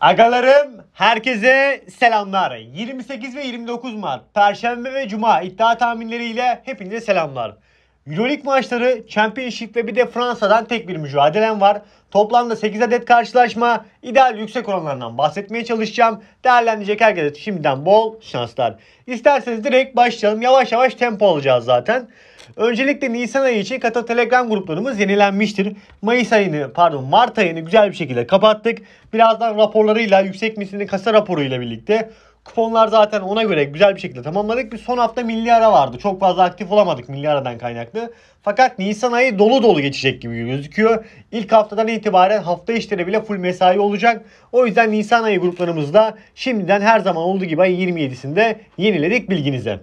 Agalarım herkese selamlar. 28 ve 29 Mart Perşembe ve Cuma iddia tahminleriyle hepinize selamlar. Euroleague maçları, Championship ve bir de Fransa'dan tek bir mücadelem var. Toplamda 8 adet karşılaşma, ideal yüksek oranlarından bahsetmeye çalışacağım. Değerlendirecek herkese şimdiden bol şanslar. İsterseniz direkt başlayalım. Yavaş yavaş tempo alacağız zaten. Öncelikle Nisan ayı için Kata Telegram gruplarımız yenilenmiştir. Mayıs ayını pardon Mart ayını güzel bir şekilde kapattık. Birazdan raporlarıyla yüksek misilli kasa raporuyla birlikte Konular zaten ona göre güzel bir şekilde tamamladık. Bir son hafta milli ara vardı. Çok fazla aktif olamadık milli aradan kaynaklı. Fakat Nisan ayı dolu dolu geçecek gibi gözüküyor. İlk haftadan itibaren hafta işleri bile full mesai olacak. O yüzden Nisan ayı gruplarımızda şimdiden her zaman olduğu gibi ay 27'sinde yeniledik bilginize.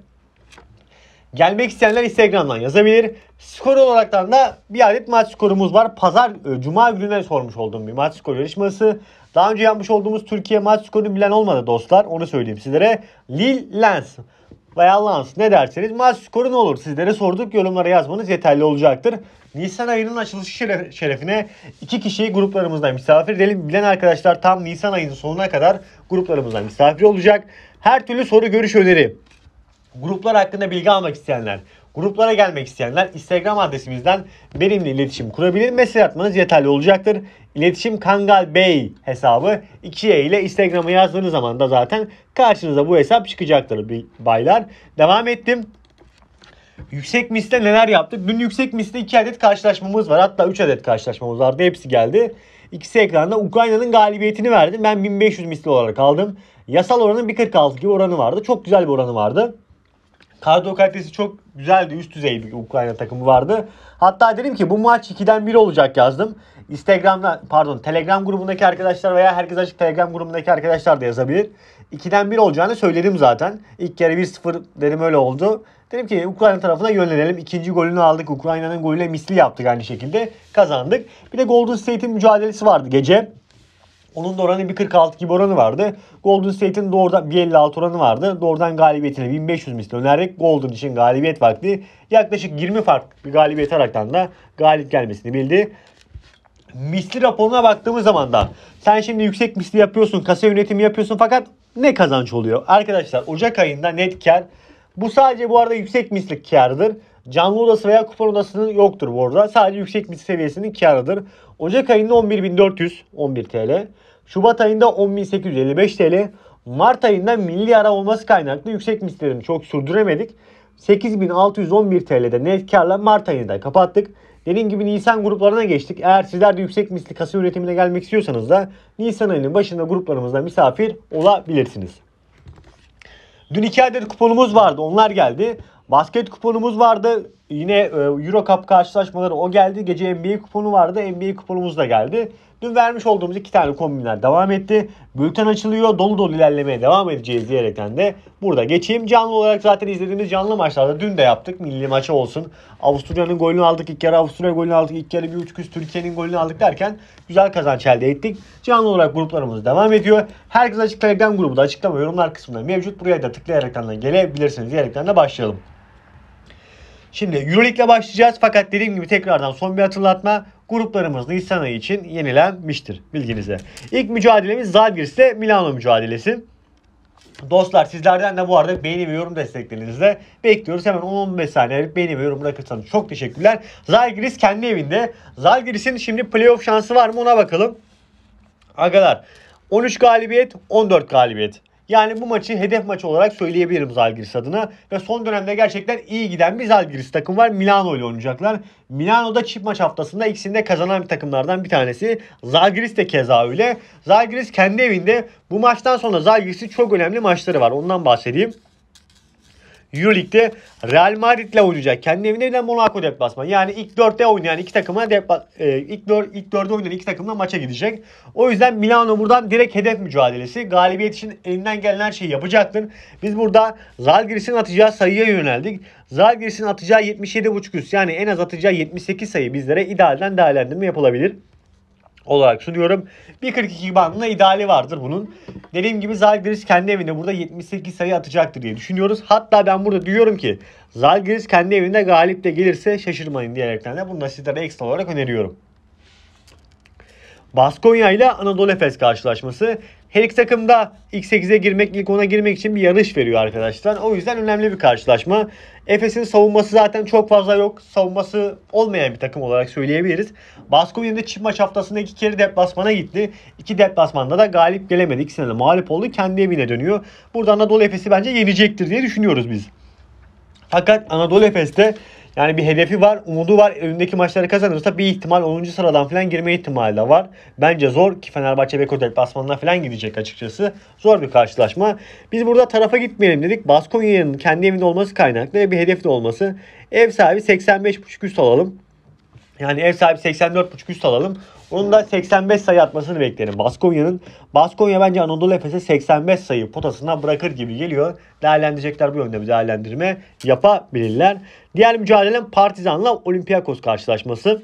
Gelmek isteyenler Instagram'dan yazabilir. Skor olaraktan da bir adet maç skorumuz var. Pazar, e, Cuma gününe sormuş olduğum bir maç skor yarışması. Daha önce yapmış olduğumuz Türkiye maç skorunu bilen olmadı dostlar. Onu söyleyeyim sizlere. Lil Lens veya Lens ne derseniz maç skoru ne olur sizlere sorduk. Yorumlara yazmanız yeterli olacaktır. Nisan ayının açılışı şerefine iki kişiyi gruplarımızdan misafir edelim. Bilen arkadaşlar tam Nisan ayının sonuna kadar gruplarımızdan misafir olacak. Her türlü soru görüş öneri. Gruplar hakkında bilgi almak isteyenler, Gruplara gelmek isteyenler Instagram adresimizden benimle iletişim kurabilir. Mesaj atmanız yeterli olacaktır. İletişim Kangal Bey hesabı 2e ile Instagram'a yazdığınız zaman da zaten karşınıza bu hesap çıkacaktır baylar. Devam ettim. Yüksek misle neler yaptık? Dün yüksek misle 2 adet karşılaşmamız var. Hatta 3 adet karşılaşmamız vardı. Hepsi geldi. İkisi ekranda Ukrayna'nın galibiyetini verdim. Ben 1500 misli olarak aldım. Yasal oranın 1.46 gibi oranı vardı. Çok güzel bir oranı vardı kadro kalitesi çok güzeldi. Üst düzey bir Ukrayna takımı vardı. Hatta dedim ki bu maç 2'den 1 olacak yazdım. Instagram'da pardon Telegram grubundaki arkadaşlar veya herkes açık Telegram grubundaki arkadaşlar da yazabilir. 2'den 1 olacağını söyledim zaten. İlk kere 1-0 dedim öyle oldu. Dedim ki Ukrayna tarafına yönlenelim. İkinci golünü aldık. Ukrayna'nın golüyle misli yaptık aynı şekilde. Kazandık. Bir de Golden State'in mücadelesi vardı gece. Onun da oranı 1.46 gibi oranı vardı. Golden State'in doğrudan 1.56 oranı vardı. Doğrudan galibiyetine 1500 misli önererek Golden için galibiyet vakti yaklaşık 20 fark bir galibiyet alaraktan da galip gelmesini bildi. Misli raporuna baktığımız zaman da sen şimdi yüksek misli yapıyorsun, kasa yönetimi yapıyorsun fakat ne kazanç oluyor? Arkadaşlar Ocak ayında net kar bu sadece bu arada yüksek misli kardır. Canlı odası veya kupon odasının yoktur bu arada. Sadece yüksek bir seviyesinin karıdır. Ocak ayında 11.400 11 TL. Şubat ayında 10.855 TL. Mart ayında milli ara olması kaynaklı yüksek mislerini çok sürdüremedik. 8611 TL'de net karla Mart ayında kapattık. Dediğim gibi Nisan gruplarına geçtik. Eğer sizler de yüksek misli kasa üretimine gelmek istiyorsanız da Nisan ayının başında gruplarımızda misafir olabilirsiniz. Dün iki adet kuponumuz vardı. Onlar geldi. Basket kuponumuz vardı. Yine e, Euro Cup karşılaşmaları o geldi. Gece NBA kuponu vardı. NBA kuponumuz da geldi. Dün vermiş olduğumuz iki tane kombinler devam etti. Bülten açılıyor. Dolu dolu ilerlemeye devam edeceğiz diyerekten de burada geçeyim. Canlı olarak zaten izlediğimiz canlı maçlarda dün de yaptık. Milli maça olsun. Avusturya'nın golünü aldık ilk kere, Avusturya golünü aldık ilk kere Bir üç küs Türkiye'nin golünü aldık derken güzel kazanç elde ettik. Canlı olarak gruplarımız devam ediyor. Herkes açık Telegram grubu da açıklama yorumlar kısmında mevcut. Buraya da tıklayarak da gelebilirsiniz diyerekten de başlayalım. Şimdi Euroleague'le başlayacağız fakat dediğim gibi tekrardan son bir hatırlatma gruplarımız Nisan ayı için yenilenmiştir bilginize. İlk mücadelemiz Zalgiris ile Milano mücadelesi. Dostlar sizlerden de bu arada beğeni ve yorum desteklerinizle bekliyoruz. Hemen 10-15 saniye beğeni ve yorum bırakırsanız çok teşekkürler. Zalgiris kendi evinde. Zalgiris'in şimdi playoff şansı var mı ona bakalım. Agalar 13 galibiyet 14 galibiyet. Yani bu maçı hedef maçı olarak söyleyebilirim Zalgiris adına. Ve son dönemde gerçekten iyi giden bir Zalgiris takım var. Milano ile oynayacaklar. Milano'da çift maç haftasında ikisinde kazanan bir takımlardan bir tanesi. Zalgiris de keza öyle. Zalgiris kendi evinde bu maçtan sonra Zalgiris'in çok önemli maçları var. Ondan bahsedeyim. Euroleague'de Real Madrid'le oynayacak. Kendi evinde bile Monaco deplasmanı. Yani ilk 4'te oynayan iki takımla depla, e, ilk 4 ilk 4'e oynayan iki takımla maça gidecek. O yüzden Milano buradan direkt hedef mücadelesi. Galibiyet için elinden gelen her şeyi yapacaktır. Biz burada Zalgiris'in atacağı sayıya yöneldik. Zalgiris'in atacağı 77.5 üst yani en az atacağı 78 sayı bizlere idealden değerlendirme yapılabilir olarak sunuyorum. 1.42 bandında ideali vardır bunun. Dediğim gibi Zalgiris kendi evinde burada 78 sayı atacaktır diye düşünüyoruz. Hatta ben burada diyorum ki Zalgiris kendi evinde galip de gelirse şaşırmayın diyerekten de bunu da sizlere ekstra olarak öneriyorum. Baskonya ile Anadolu Efes karşılaşması. Her iki takım da ilk 8'e girmek, ilk 10'a girmek için bir yarış veriyor arkadaşlar. O yüzden önemli bir karşılaşma. Efes'in savunması zaten çok fazla yok. Savunması olmayan bir takım olarak söyleyebiliriz. Baskonya'nın çift maç haftasında iki kere deplasmana gitti. İki deplasmanda da galip gelemedi. İkisine de mağlup oldu. Kendi evine dönüyor. Burada Anadolu Efes'i bence yenecektir diye düşünüyoruz biz. Fakat Anadolu Efes'te yani bir hedefi var, umudu var. Önündeki maçları kazanırsa bir ihtimal 10. sıradan falan girme ihtimali de var. Bence zor ki Fenerbahçe Beko deplasmanına falan gidecek açıkçası. Zor bir karşılaşma. Biz burada tarafa gitmeyelim dedik. Baskonya'nın kendi evinde olması kaynaklı ve bir hedef de olması. Ev sahibi 85.5 üst alalım. Yani ev sahibi 84.5 üst alalım. Onun da 85 sayı atmasını beklerim Baskonya'nın. Baskonya bence Anadolu Efes'e 85 sayı potasına bırakır gibi geliyor. Değerlendirecekler bu yönde bir değerlendirme yapabilirler. Diğer mücadelem Partizan'la Olympiakos karşılaşması.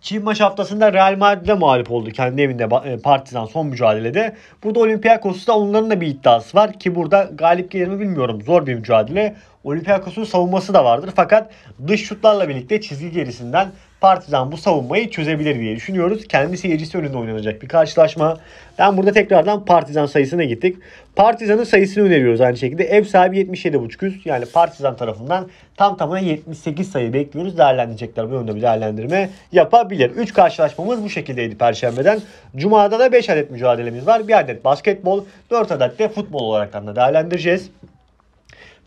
Çin maç haftasında Real Madrid'e mağlup oldu kendi evinde e, Partizan son mücadelede. Burada Olympiakos'ta onların da bir iddiası var ki burada galip gelir mi bilmiyorum. Zor bir mücadele. Olympiakos'un savunması da vardır. Fakat dış şutlarla birlikte çizgi gerisinden Partizan bu savunmayı çözebilir diye düşünüyoruz. Kendi seyircisi önünde oynanacak bir karşılaşma. Ben burada tekrardan Partizan sayısına gittik. Partizan'ın sayısını öneriyoruz aynı şekilde. Ev sahibi 77.5 üst. Yani Partizan tarafından tam tamına 78 sayı bekliyoruz. Değerlendirecekler bu yönde bir değerlendirme yapabilir. 3 karşılaşmamız bu şekildeydi Perşembe'den. Cuma'da da 5 adet mücadelemiz var. 1 adet basketbol, 4 adet de futbol olarak da değerlendireceğiz.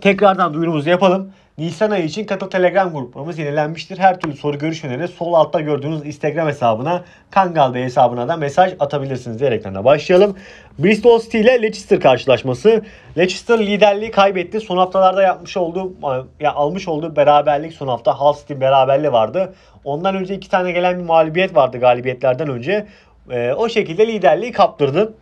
Tekrardan duyurumuzu yapalım. Nisan ayı için katıl Telegram grubumuz yenilenmiştir. Her türlü soru görüş öneri sol altta gördüğünüz Instagram hesabına, Kangal'da hesabına da mesaj atabilirsiniz diyerekten de başlayalım. Bristol City ile Leicester karşılaşması. Leicester liderliği kaybetti. Son haftalarda yapmış olduğu, ya almış olduğu beraberlik son hafta Hull City beraberliği vardı. Ondan önce iki tane gelen bir mağlubiyet vardı galibiyetlerden önce. E, o şekilde liderliği kaptırdı.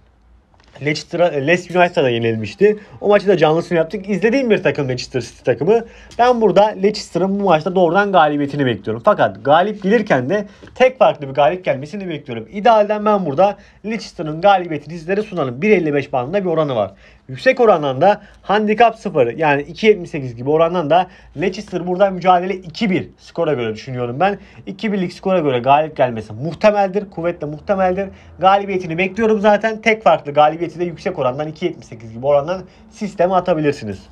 Leicester, Leicester United'a yenilmişti. O maçı da canlısını yaptık. İzlediğim bir takım Leicester City takımı. Ben burada Leicester'ın bu maçta doğrudan galibiyetini bekliyorum. Fakat galip gelirken de tek farklı bir galip gelmesini bekliyorum. İdealden ben burada Leicester'ın galibiyetini sizlere sunalım. 1.55 bandında bir oranı var. Yüksek orandan da handikap 0 yani 2.78 gibi orandan da Leicester burada mücadele 2-1 skora göre düşünüyorum ben. 2-1'lik skora göre galip gelmesi muhtemeldir. Kuvvetle muhtemeldir. Galibiyetini bekliyorum zaten. Tek farklı galibiyeti de yüksek orandan 2.78 gibi orandan sisteme atabilirsiniz.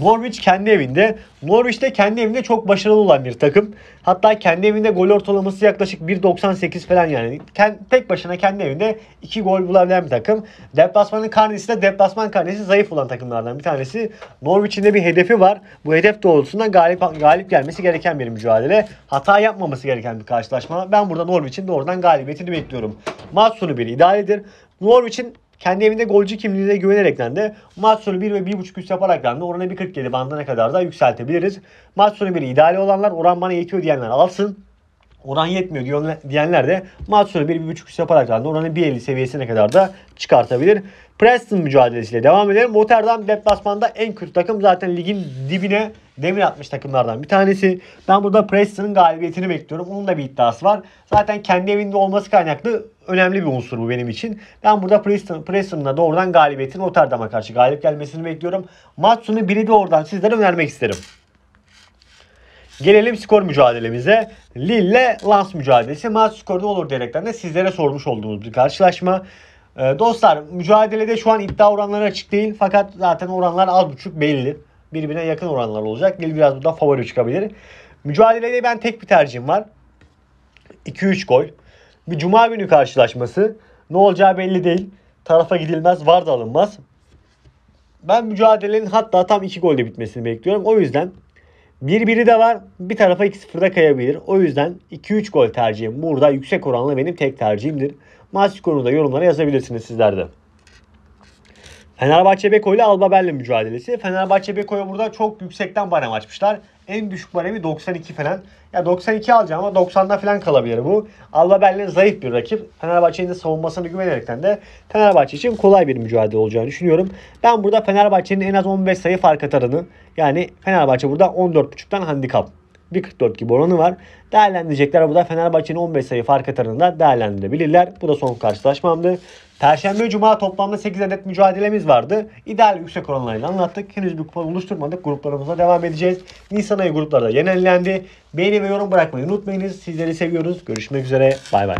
Norwich kendi evinde. Norwich de kendi evinde çok başarılı olan bir takım. Hatta kendi evinde gol ortalaması yaklaşık 1.98 falan yani. Tek başına kendi evinde 2 gol bulabilen bir takım. Deplasmanın karnesi de deplasman karnesi zayıf olan takımlardan bir tanesi. Norwich'in de bir hedefi var. Bu hedef doğrultusunda galip, galip gelmesi gereken bir mücadele. Hata yapmaması gereken bir karşılaşma. Ben burada Norwich'in doğrudan galibiyetini bekliyorum. Maç bir idealidir. Norwich'in kendi evinde golcü kimliğine güvenerekten de maç sonu 1 ve 1.5 üst yaparaktan da oranı 1.47 bandına kadar da yükseltebiliriz. Maç sonu 1'i ideali olanlar oran bana yetiyor diyenler alsın. Oran yetmiyor diyenler de maç sonu 1.5 üst yaparaktan da oranı 1.50 seviyesine kadar da çıkartabilir. Preston mücadelesiyle devam edelim. Motor'dan deplasmanda en kötü takım zaten ligin dibine demir atmış takımlardan bir tanesi. Ben burada Preston'ın galibiyetini bekliyorum. Onun da bir iddiası var. Zaten kendi evinde olması kaynaklı önemli bir unsur bu benim için. Ben burada Preston, Preston'la doğrudan galibiyetin Rotterdam'a karşı galip gelmesini bekliyorum. Maç biri de oradan sizlere önermek isterim. Gelelim skor mücadelemize. Lille Lens mücadelesi maç skoru ne olur diyerekten de sizlere sormuş olduğumuz bir karşılaşma. Ee, dostlar mücadelede şu an iddia oranları açık değil fakat zaten oranlar az buçuk belli. Birbirine yakın oranlar olacak. Lille biraz burada favori çıkabilir. Mücadelede ben tek bir tercihim var. 2-3 gol. Bir cuma günü karşılaşması. Ne olacağı belli değil. Tarafa gidilmez, var da alınmaz. Ben mücadelenin hatta tam 2 golle bitmesini bekliyorum. O yüzden 1-1'i de var. Bir tarafa 2-0'da kayabilir. O yüzden 2-3 gol tercihim burada yüksek oranla benim tek tercihimdir. Maç konuda da yorumlara yazabilirsiniz sizler de. Fenerbahçe Beko ile Alba Berlin mücadelesi. Fenerbahçe Beko'ya burada çok yüksekten barem açmışlar. En düşük baremi 92 falan. Ya 92 alacağım ama 90'da falan kalabilir bu. Alba Berlin zayıf bir rakip. Fenerbahçe'nin de savunmasını güvenerekten de Fenerbahçe için kolay bir mücadele olacağını düşünüyorum. Ben burada Fenerbahçe'nin en az 15 sayı fark atarını yani Fenerbahçe burada 14.5'tan handikap 1.44 gibi oranı var. Değerlendirecekler. Bu da Fenerbahçe'nin 15 sayı fark atarında değerlendirebilirler. Bu da son karşılaşmamdı. Perşembe Cuma toplamda 8 adet mücadelemiz vardı. İdeal yüksek oranlarıyla anlattık. Henüz bir kupon oluşturmadık. Gruplarımıza devam edeceğiz. Nisan ayı gruplarda yenilendi. Beğeni ve yorum bırakmayı unutmayınız. Sizleri seviyoruz. Görüşmek üzere. Bay bay.